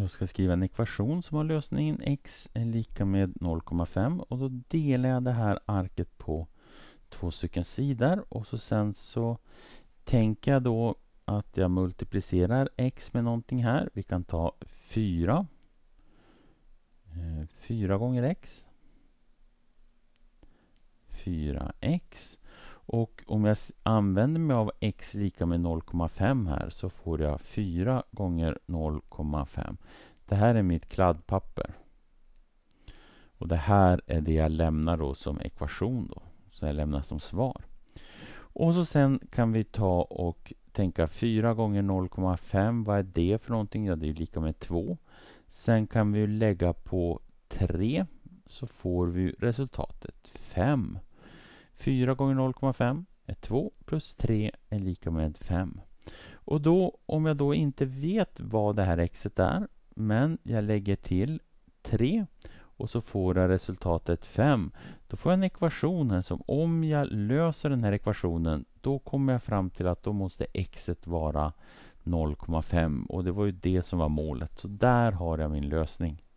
Jag ska skriva en ekvation som har lösningen x är lika med 0,5 och då delar jag det här arket på två stycken sidor och så sen så tänker jag då att jag multiplicerar x med någonting här. Vi kan ta 4. 4 eh, gånger x. 4x och om jag använder mig av x lika med 0,5 här så får jag 4 gånger 0,5. Det här är mitt kladdpapper. Och det här är det jag lämnar då som ekvation då. Så jag lämnar som svar. Och så sen kan vi ta och tänka 4 gånger 0,5. Vad är det för någonting? Ja, det är lika med 2. Sen kan vi lägga på 3 så får vi resultatet 5. 4 gånger 0,5 är 2 plus 3 är lika med 5. Och då, om jag då inte vet vad det här xet är, men jag lägger till 3 och så får jag resultatet 5. Då får jag en ekvation här som om jag löser den här ekvationen då kommer jag fram till att då måste xet vara 0,5 och det var ju det som var målet. Så där har jag min lösning.